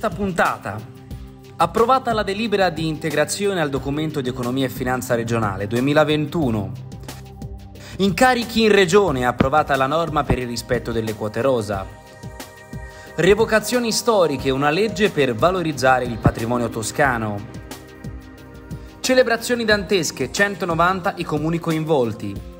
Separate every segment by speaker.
Speaker 1: questa puntata. Approvata la delibera di integrazione al documento di economia e finanza regionale 2021. Incarichi in regione, approvata la norma per il rispetto delle quote rosa. Revocazioni storiche, una legge per valorizzare il patrimonio toscano. Celebrazioni dantesche, 190 i comuni coinvolti.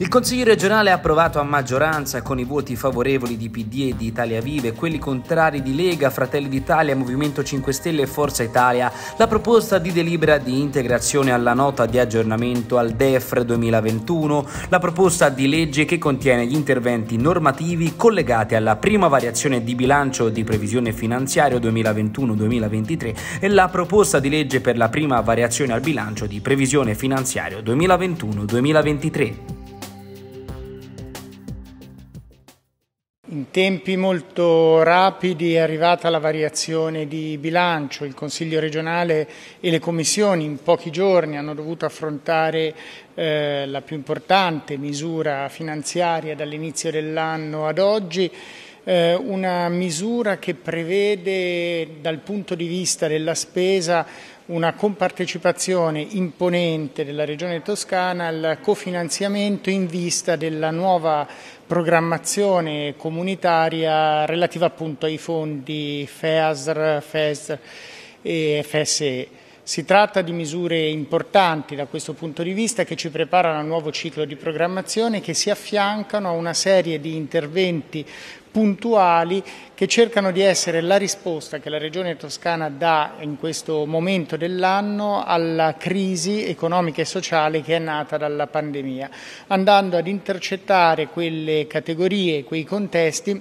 Speaker 1: Il Consiglio regionale ha approvato a maggioranza con i voti favorevoli di PD e di Italia Vive quelli contrari di Lega, Fratelli d'Italia, Movimento 5 Stelle e Forza Italia la proposta di delibera di integrazione alla nota di aggiornamento al DEFR 2021, la proposta di legge che contiene gli interventi normativi collegati alla prima variazione di bilancio di previsione finanziario 2021-2023 e la proposta di legge per la prima variazione al bilancio di previsione finanziario 2021-2023.
Speaker 2: In tempi molto rapidi è arrivata la variazione di bilancio, il Consiglio regionale e le commissioni in pochi giorni hanno dovuto affrontare eh, la più importante misura finanziaria dall'inizio dell'anno ad oggi eh, una misura che prevede dal punto di vista della spesa una compartecipazione imponente della Regione Toscana al cofinanziamento in vista della nuova programmazione comunitaria relativa appunto ai fondi FEASR, FESR e FSE. Si tratta di misure importanti da questo punto di vista che ci preparano a un nuovo ciclo di programmazione che si affiancano a una serie di interventi puntuali che cercano di essere la risposta che la Regione Toscana dà in questo momento dell'anno alla crisi economica e sociale che è nata dalla pandemia, andando ad intercettare quelle categorie, quei contesti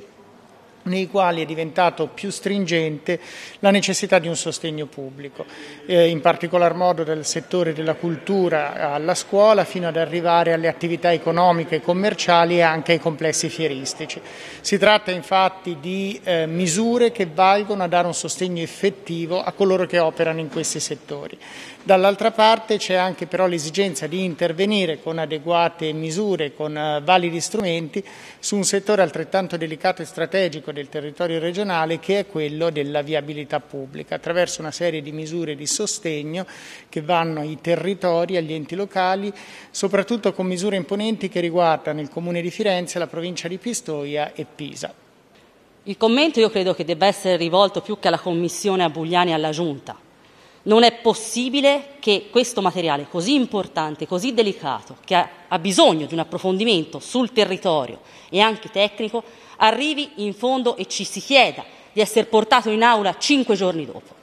Speaker 2: nei quali è diventato più stringente la necessità di un sostegno pubblico, eh, in particolar modo dal settore della cultura alla scuola fino ad arrivare alle attività economiche e commerciali e anche ai complessi fieristici. Si tratta infatti di eh, misure che valgono a dare un sostegno effettivo a coloro che operano in questi settori. Dall'altra parte c'è anche però l'esigenza di intervenire con adeguate misure, con eh, validi strumenti su un settore altrettanto delicato e strategico specifico del territorio regionale che è quello della viabilità pubblica, attraverso una serie di misure di sostegno che vanno ai territori, agli enti locali, soprattutto con misure imponenti che riguardano il Comune di Firenze, la provincia di Pistoia e Pisa. Il commento io credo
Speaker 3: che debba essere rivolto più che alla Commissione a Bugliani e alla Giunta, non è possibile che questo materiale così importante, così delicato, che ha, ha, bisogno di un approfondimento sul territorio e anche tecnico, arrivi in fondo e ci si chieda di essere portato in aula cinque giorni dopo.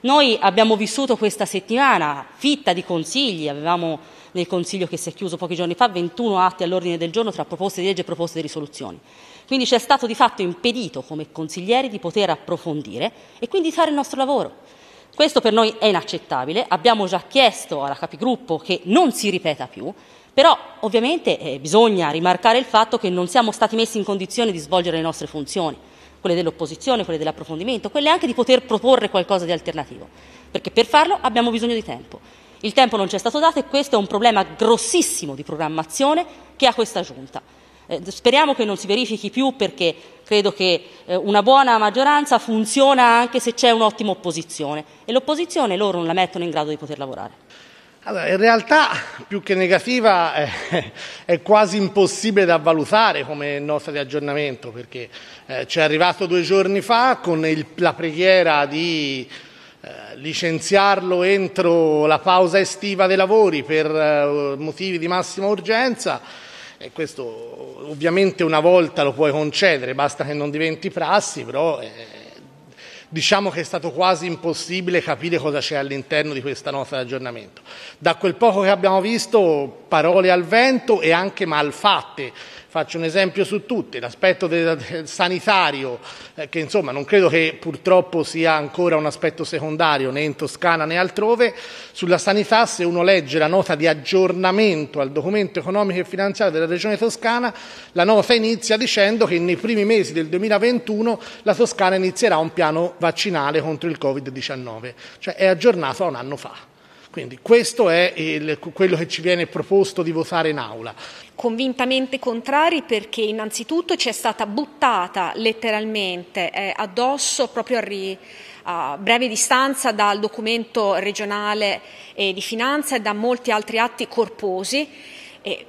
Speaker 3: Noi abbiamo vissuto questa settimana fitta di consigli, avevamo nel Consiglio che si è chiuso pochi giorni fa 21 atti all'ordine del giorno tra proposte di legge e proposte di risoluzioni. Quindi ci è stato di fatto impedito come consiglieri di poter approfondire e quindi fare il nostro lavoro. Questo per noi è inaccettabile, abbiamo già chiesto alla capigruppo che non si ripeta più, però ovviamente eh, bisogna rimarcare il fatto che non siamo stati messi in condizione di svolgere le nostre funzioni, quelle dell'opposizione, quelle dell'approfondimento, quelle anche di poter proporre qualcosa di alternativo, perché per farlo abbiamo bisogno di tempo. Il tempo non ci è stato dato e questo è un problema grossissimo di programmazione che ha questa giunta. Eh, speriamo che non si verifichi più perché credo che eh, una buona maggioranza funziona anche se c'è un'ottima opposizione e l'opposizione loro non la mettono in grado di poter
Speaker 4: lavorare. Allora, in realtà più che negativa eh, è quasi impossibile da valutare come nota di aggiornamento perché eh, ci è arrivato due giorni fa con il, la preghiera di eh, licenziarlo entro la pausa estiva dei lavori per eh, motivi di massima urgenza e questo ovviamente una volta lo puoi concedere, basta che non diventi prassi, però eh, diciamo che è stato quasi impossibile capire cosa c'è all'interno di questa nota di aggiornamento. Da quel poco che abbiamo visto, parole al vento e anche malfatte Faccio un esempio su tutti, l'aspetto sanitario, eh, che insomma non credo che purtroppo sia ancora un aspetto secondario né in Toscana né altrove. Sulla sanità, se uno legge la nota di aggiornamento al documento economico e finanziario della Regione Toscana, la nota inizia dicendo che nei primi mesi del 2021 la Toscana inizierà un piano vaccinale contro il Covid-19, cioè è aggiornato a un anno fa. Quindi questo è il, quello che ci viene proposto di votare in aula.
Speaker 5: Convintamente contrari perché innanzitutto ci è stata buttata letteralmente eh, addosso proprio a, ri, a, breve distanza dal documento regionale eh, di finanza e da molti altri atti corposi. Eh,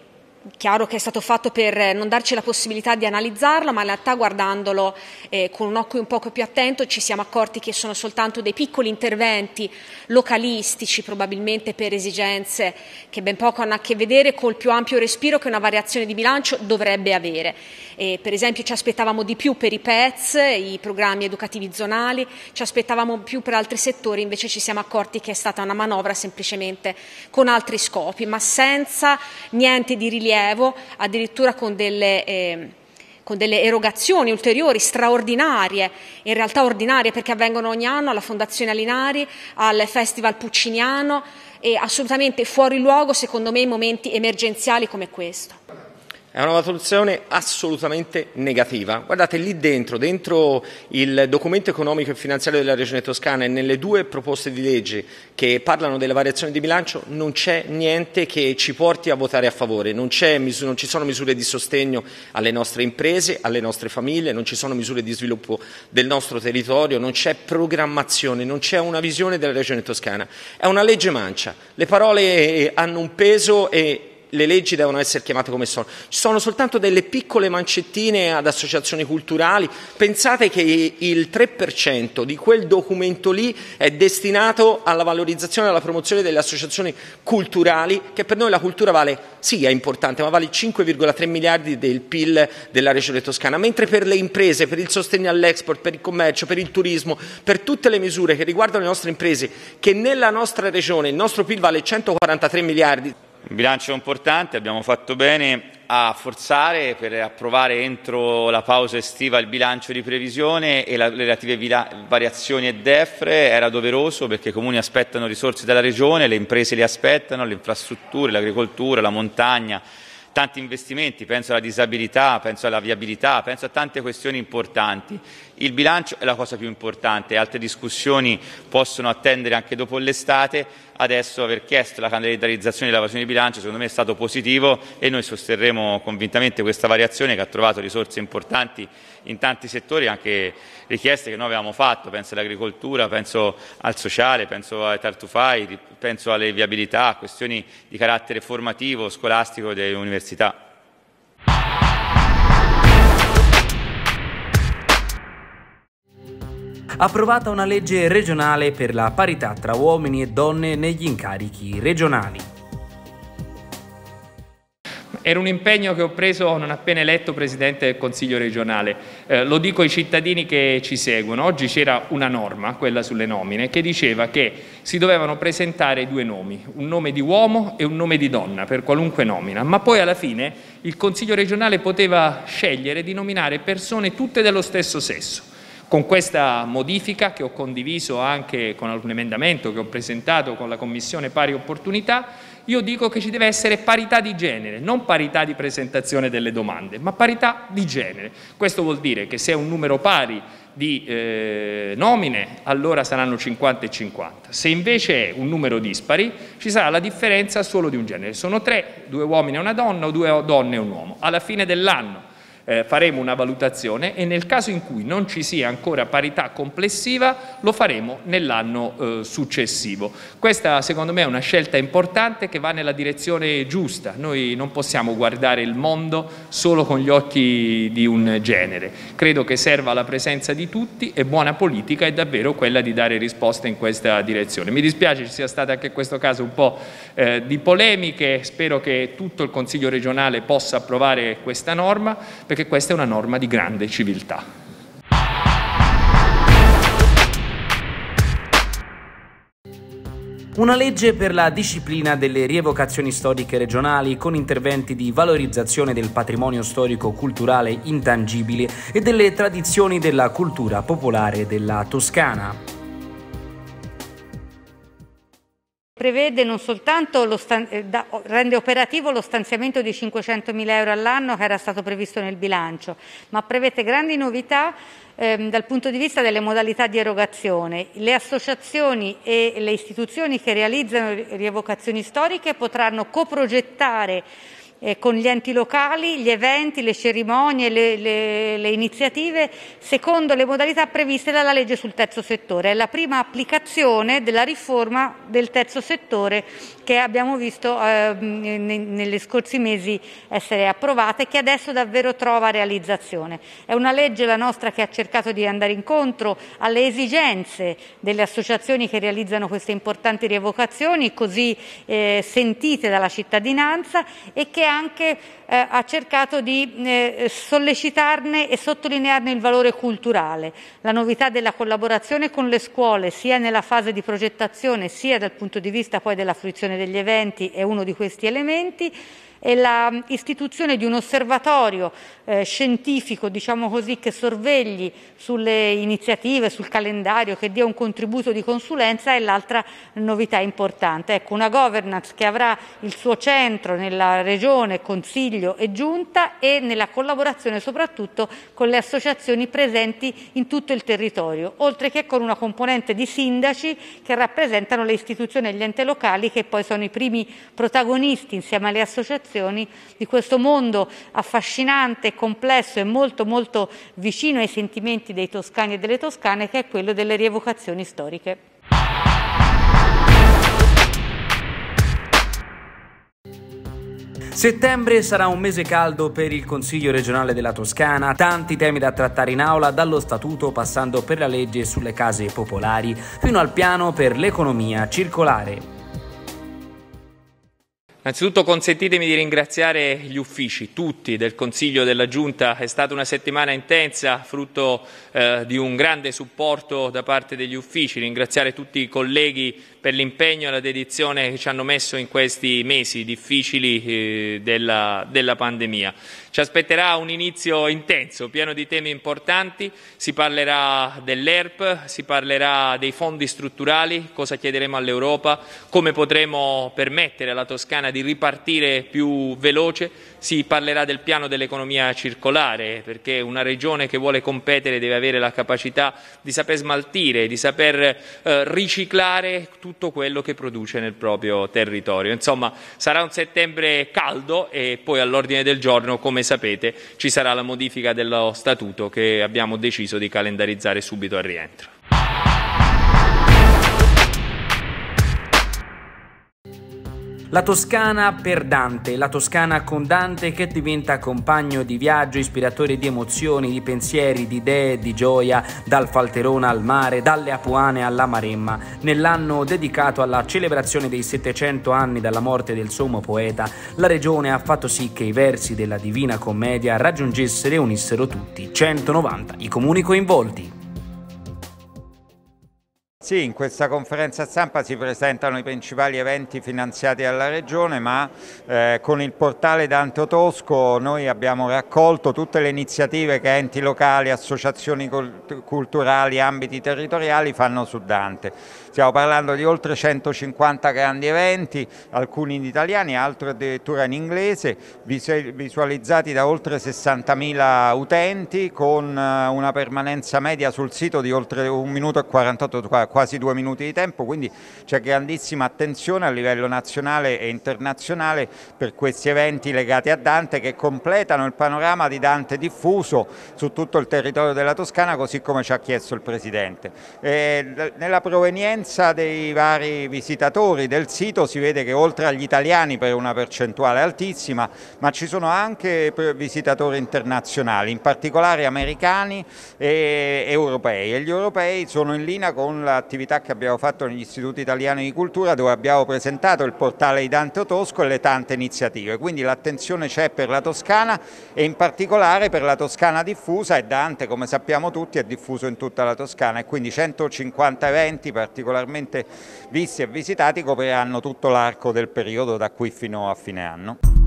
Speaker 5: chiaro che è stato fatto per eh, non darci la possibilità di analizzarlo, ma in realtà guardandolo eh, con un occhio un poco più attento ci siamo accorti che sono soltanto dei piccoli interventi localistici, probabilmente per esigenze che ben poco hanno a che vedere col più ampio respiro che una variazione di bilancio dovrebbe avere. Eh, per esempio ci aspettavamo di più per i PEZ, i programmi educativi zonali, ci aspettavamo più per altri settori, invece ci siamo accorti che è stata una manovra semplicemente con altri scopi, ma senza niente di rilievo rilievo, addirittura con delle... Eh, con delle erogazioni ulteriori, straordinarie, in realtà ordinarie perché avvengono ogni anno alla Fondazione Alinari, al Festival Pucciniano e assolutamente fuori luogo secondo me in momenti emergenziali come questo.
Speaker 6: È una valutazione assolutamente negativa. Guardate lì dentro, dentro il documento economico e finanziario della Regione Toscana e nelle due proposte di legge che parlano delle variazioni di bilancio non c'è niente che ci porti a votare a favore, non, non ci sono misure di sostegno alle nostre imprese, alle nostre famiglie, non ci sono misure di sviluppo del nostro territorio, non c'è programmazione, non c'è una visione della Regione Toscana. È una legge mancia, le parole eh, hanno un peso e le leggi devono essere chiamate come sono. Ci sono soltanto delle piccole mancettine ad associazioni culturali. Pensate che il 3% di quel documento lì è destinato alla valorizzazione e alla promozione delle associazioni culturali, che per noi la cultura vale, sì, è importante, ma vale 5,3 miliardi del PIL della Regione Toscana, mentre per le imprese, per il sostegno all'export, per il commercio, per il turismo, per tutte le misure che riguardano le nostre imprese, che nella nostra regione il nostro PIL vale 143 miliardi,
Speaker 7: un bilancio importante, abbiamo fatto bene a forzare per approvare entro la pausa estiva il bilancio di previsione e le relative variazioni e defre era doveroso perché i comuni aspettano risorse dalla regione, le imprese le aspettano, le infrastrutture, l'agricoltura, la montagna, tanti investimenti, penso alla disabilità, penso alla viabilità, penso a tante questioni importanti. Il bilancio è la cosa più importante, altre discussioni possono attendere anche dopo l'estate adesso aver chiesto la calendarizzazione dell'evasione di bilancio secondo me è stato positivo e noi sosterremo convintamente questa variazione che ha trovato risorse importanti in tanti settori, anche richieste che noi avevamo fatto, penso all'agricoltura, penso al sociale, penso ai tartufai, penso alle viabilità, a questioni di carattere formativo, scolastico delle università.
Speaker 1: approvata una legge regionale per la parità tra uomini e donne negli incarichi regionali.
Speaker 8: Era un impegno che ho preso non appena eletto Presidente del Consiglio regionale. Eh, lo dico ai cittadini che ci seguono. Oggi c'era una norma, quella sulle nomine, che diceva che si dovevano presentare due nomi, un nome di uomo e un nome di donna per qualunque nomina, ma poi alla fine il Consiglio regionale poteva scegliere di nominare persone tutte dello stesso sesso. Con questa modifica che ho condiviso anche con un emendamento che ho presentato con la Commissione Pari Opportunità, io dico che ci deve essere parità di genere, non parità di presentazione delle domande, ma parità di genere. Questo vuol dire che se è un numero pari di eh, nomine, allora saranno 50 e 50. Se invece è un numero dispari, ci sarà la differenza solo di un genere. Sono tre, due uomini e una donna o due donne e un uomo. Alla fine dell'anno eh, faremo una valutazione e nel caso in cui non ci sia ancora parità complessiva lo faremo nell'anno eh, successivo. Questa secondo me è una scelta importante che va nella direzione giusta, noi non possiamo guardare il mondo solo con gli occhi di un genere, credo che serva la presenza di tutti e buona politica è davvero quella di dare risposte in questa direzione. Mi dispiace ci sia stato anche in questo caso un po' eh, di polemiche, spero che tutto il Consiglio regionale possa approvare questa norma perché perché questa è una norma di grande civiltà.
Speaker 1: Una legge per la disciplina delle rievocazioni storiche regionali con interventi di valorizzazione del patrimonio storico-culturale intangibile e delle tradizioni della cultura popolare della Toscana.
Speaker 9: prevede non soltanto eh, rende operativo lo stanziamento di 500 mila euro all'anno che era stato previsto nel bilancio, ma prevede grandi novità ehm, dal punto di vista delle modalità di erogazione. Le associazioni e le istituzioni che realizzano rievocazioni storiche potranno coprogettare eh, con gli enti locali, gli eventi, le cerimonie, le, le, le, iniziative, secondo le modalità previste dalla legge sul terzo settore. È la prima applicazione della riforma del terzo settore che abbiamo visto eh, negli scorsi mesi essere approvata e che adesso davvero trova realizzazione. È una legge, la nostra, che ha cercato di andare incontro alle esigenze delle associazioni che realizzano queste importanti rievocazioni, così eh, sentite dalla cittadinanza, e che anche eh, ha cercato di eh, sollecitarne e sottolinearne il valore culturale, la novità della collaborazione con le scuole sia nella fase di progettazione sia dal punto di vista poi della fruizione degli eventi è uno di questi elementi e l'istituzione mm, di un osservatorio eh, scientifico, diciamo così, che sorvegli sulle iniziative, sul calendario, che dia un contributo di consulenza è l'altra novità importante. Ecco, una governance che avrà il suo centro nella Regione, Consiglio e Giunta e nella collaborazione soprattutto con le associazioni presenti in tutto il territorio, oltre che con una componente di sindaci che rappresentano le istituzioni e gli enti locali che poi sono i primi protagonisti insieme alle associazioni implicazioni di questo mondo affascinante, complesso e molto molto vicino ai sentimenti dei toscani e delle toscane che è quello delle rievocazioni storiche.
Speaker 1: Settembre sarà un mese caldo per il Consiglio regionale della Toscana, tanti temi da trattare in aula, dallo statuto passando per la legge sulle case popolari, fino al piano per l'economia circolare.
Speaker 8: Innanzitutto consentitemi di ringraziare gli uffici, tutti, del Consiglio della Giunta. È stata una settimana intensa, frutto eh, di un grande supporto da parte degli uffici. Ringraziare tutti i colleghi per l'impegno e la dedizione che ci hanno messo in questi mesi difficili eh, della, della pandemia. Ci aspetterà un inizio intenso, pieno di temi importanti, si parlerà dell'ERP, si parlerà dei fondi strutturali, cosa chiederemo all'Europa, come potremo permettere alla Toscana di ripartire più veloce, si parlerà del piano dell'economia circolare, perché una regione che vuole competere deve avere la capacità di saper smaltire, di saper eh, riciclare tutti tutto quello che produce nel proprio territorio. Insomma, sarà un settembre caldo e poi all'ordine del giorno, come sapete, ci sarà la modifica dello statuto che abbiamo deciso di calendarizzare subito al rientro.
Speaker 1: La Toscana per Dante, la Toscana con Dante che diventa compagno di viaggio, ispiratore di emozioni, di pensieri, di idee, di gioia, dal Falterona al mare, dalle Apuane alla Maremma. Nell'anno dedicato alla celebrazione dei 700 anni dalla morte del sommo poeta, la regione ha fatto sì che i versi della Divina Commedia raggiungessero e unissero tutti, 190 i comuni coinvolti.
Speaker 10: Sì, in questa conferenza stampa si presentano i principali eventi finanziati dalla Regione, ma eh, con il portale Dante Tosco noi abbiamo raccolto tutte le iniziative che enti locali, associazioni culturali, ambiti territoriali fanno su Dante stiamo parlando di oltre 150 grandi eventi, alcuni in italiano, altri addirittura in inglese, visualizzati da oltre 60.000 utenti con eh, una permanenza media sul sito di oltre 1 minuto e 48, quasi 2 minuti di tempo, quindi c'è grandissima attenzione a livello nazionale e internazionale per questi eventi legati a Dante che completano il panorama di Dante diffuso su tutto il territorio della Toscana così come ci ha chiesto il Presidente. E eh, nella provenienza presenza dei vari visitatori del sito si vede che oltre agli italiani per una percentuale altissima, ma ci sono anche visitatori internazionali, in particolare americani e europei. E gli europei sono in linea con l'attività che abbiamo fatto negli istituti italiani di cultura dove abbiamo presentato il portale di Dante Tosco e le tante iniziative. Quindi l'attenzione c'è per la Toscana e in particolare per la Toscana diffusa e Dante come sappiamo tutti è diffuso in tutta la Toscana e quindi 150 eventi particolari regolarmente visti e visitati copriranno tutto l'arco del periodo da qui fino a fine anno.